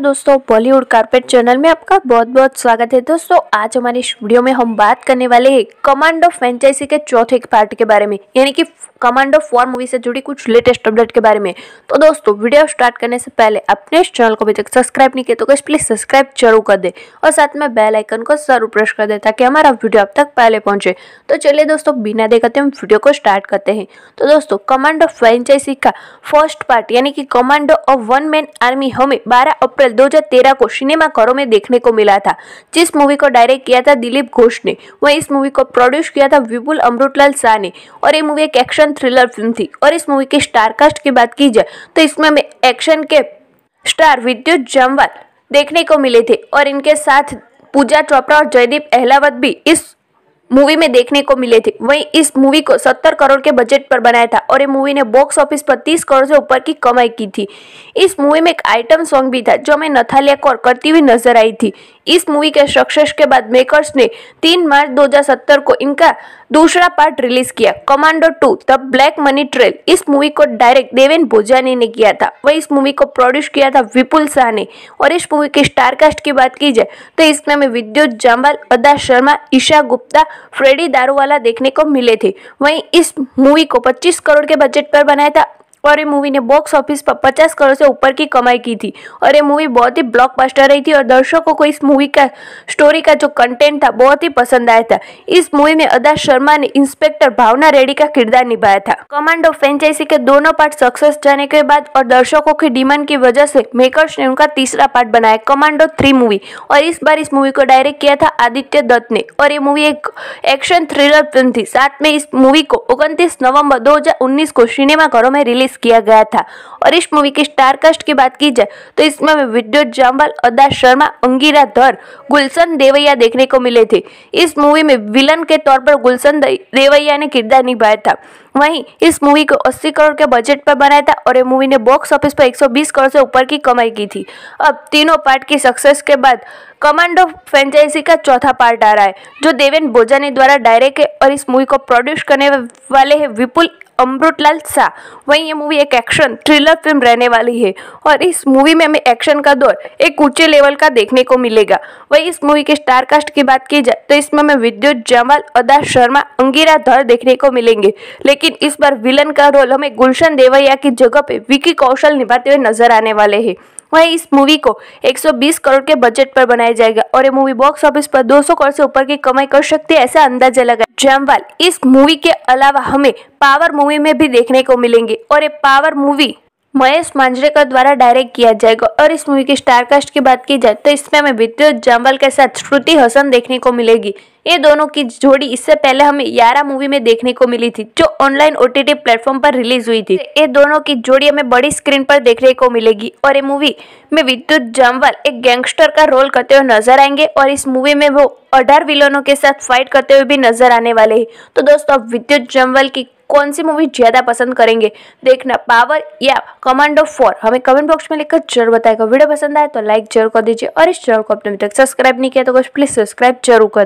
दोस्तों Bollywood carpet channel में आपका बहुत बहुत स्वागत है दोस्तों आज हमारे वीडियो में हम बात करने वाले हैं कमांडो फ्रेंचाइजी के चौथे पार्ट के बारे में यानी कि कमांडो फोर मूवी से जुड़ी कुछ लेटेस्ट अपडेट के बारे में तो दोस्तों वीडियो स्टार्ट करने से पहले अपने इस चैनल को अभी तक सब्सक्राइब नहीं किया तो कैसे प्लीज सब्सक्राइब जरूर कर दे और साथ में बेल आइकन को जरूर प्रेस कर दे ताकि हमारा वीडियो अब तक पहले पहुंचे तो चलिए दोस्तों बिना देखते हम वीडियो को स्टार्ट करते हैं तो दोस्तों कमांडो फ्रेंचाइजी का फर्स्ट पार्ट यानी कि Commando of one man army हमें बारह अप्रैल 2013 को सिनेमा घरों में देखने को मिला था जिस मूवी को डायरेक्ट किया था दिलीप घोष ने वहीं इस मूवी को प्रोड्यूस किया था विपुल अमृतलाल शाह ने और ये मूवी एक एक्शन थ्रिलर फिल्म थी और इस मूवी के स्टारकास्ट की बात की जाए तो इसमें एक्शन के स्टार विद्युत जमवाल देखने को मिले थे और इनके साथ पूजा चोपड़ा और जयदीप अहलावत भी इस मूवी में देखने को मिले थे वहीं इस मूवी को 70 करोड़ के बजट पर बनाया था और ये मूवी ने बॉक्स ऑफिस पर 30 करोड़ से ऊपर की कमाई की थी इस मूवी में एक आइटम सॉन्ग भी था जो हमें नथालिया कौर करती हुई नजर आई थी इस मूवी के सक्सेस के बाद मेकर्स ने तीन मार्च 2070 को इनका दूसरा पार्ट रिलीज किया Commando two the black money trail इस मूवी को डायरेक्ट देवेन भोजानी ने किया था वह इस मूवी को प्रोड्यूस किया था विपुल शाह ने और इस मूवी के स्टारकास्ट की बात की जाए तो इसमें हमें विद्युत जाम्बाल अदा शर्मा ईशा गुप्ता फ्रेडी दारूवाला देखने को मिले थे वहीं इस मूवी को 25 करोड़ के बजट पर बनाया था और ये मूवी ने बॉक्स ऑफिस पर पचास करोड़ से ऊपर की कमाई की थी और ये मूवी बहुत ही ब्लॉकबस्टर रही थी और दर्शकों को इस मूवी का स्टोरी का जो कंटेंट था बहुत ही पसंद आया था इस मूवी में अदा शर्मा ने इंस्पेक्टर भावना रेड्डी का किरदार निभाया था कमांडो फ्रेंचाइजी के दोनों पार्ट सक्सेस जाने के बाद और दर्शकों की डिमांड की वजह से मेकर्स ने उनका तीसरा पार्ट बनाया कमांडो थ्री मूवी और इस बार इस मूवी को डायरेक्ट किया था आदित्य दत्त ने और ये मूवी एक एक्शन थ्रिलर फिल्म थी साथ में इस मूवी को उनतीस नवंबर 2019 को सिनेमाघरों में रिलीज रिलीज किया गया था और इस मूवी के स्टार कास्ट की बात की जाए तो इसमें विद्युत जामवाल अदा शर्मा अंगिरा धर गुलशन देवैया देखने को मिले थे इस मूवी में विलन के तौर पर गुलशन देवैया ने किरदार निभाया था वहीं इस मूवी को 80 करोड़ के बजट पर बनाया था और ये मूवी ने बॉक्स ऑफिस पर 120 करोड़ से ऊपर की कमाई की थी अब तीनों पार्ट की सक्सेस के बाद कमांडो फ्रेंचाइजी का चौथा पार्ट आ रहा है जो देवेन बोजानी द्वारा डायरेक्ट है और इस मूवी को प्रोड्यूस करने वाले हैं विपुल अमृतलाल शाह वहीं ये मूवी एक एक्शन थ्रिलर फिल्म रहने वाली है और इस मूवी में हमें एक्शन का दौर एक ऊंचे लेवल का देखने को मिलेगा वहीं इस मूवी के स्टार कास्ट की बात की जाए तो इसमें हमें विद्युत जमाल अदा शर्मा अंगिरा धर देखने को मिलेंगे लेकिन इस बार विलन का रोल हमें गुलशन देवैया की जगह पे विकी कौशल निभाते हुए नजर आने वाले हैं वहीं इस मूवी को 120 करोड़ के बजट पर बनाया जाएगा और ये मूवी बॉक्स ऑफिस पर 200 करोड़ से ऊपर की कमाई कर सकती है ऐसा अंदाजा लगा जमवाल इस मूवी के अलावा हमें पावर मूवी में भी देखने को मिलेंगे और ये पावर मूवी महेश मांजरेकर द्वारा डायरेक्ट किया जाएगा और इस मूवी की स्टारकास्ट की बात की जाए तो इसमें हमें विद्युत जम्बल के साथ श्रुति हसन देखने को मिलेगी ये दोनों की जोड़ी इससे पहले हमें यारा मूवी में देखने को मिली थी जो ऑनलाइन ओ टी प्लेटफॉर्म पर रिलीज हुई थी ये दोनों की जोड़ी हमें बड़ी स्क्रीन पर देखने को मिलेगी और ये मूवी में विद्युत जम्बल एक गैंगस्टर का रोल करते हुए नजर आएंगे और इस मूवी में वो अडर विलोनों के साथ फाइट करते हुए भी नजर आने वाले हैं तो दोस्तों विद्युत जम्बल की कौन सी मूवी ज़्यादा पसंद करेंगे देखना पावर या कमांडो फोर हमें कमेंट बॉक्स में लिखकर जरूर बताएगा वीडियो पसंद आए तो लाइक जरूर कर दीजिए और इस चैनल को अपने तक सब्सक्राइब नहीं किया तो प्लीज़ सब्सक्राइब जरूर कर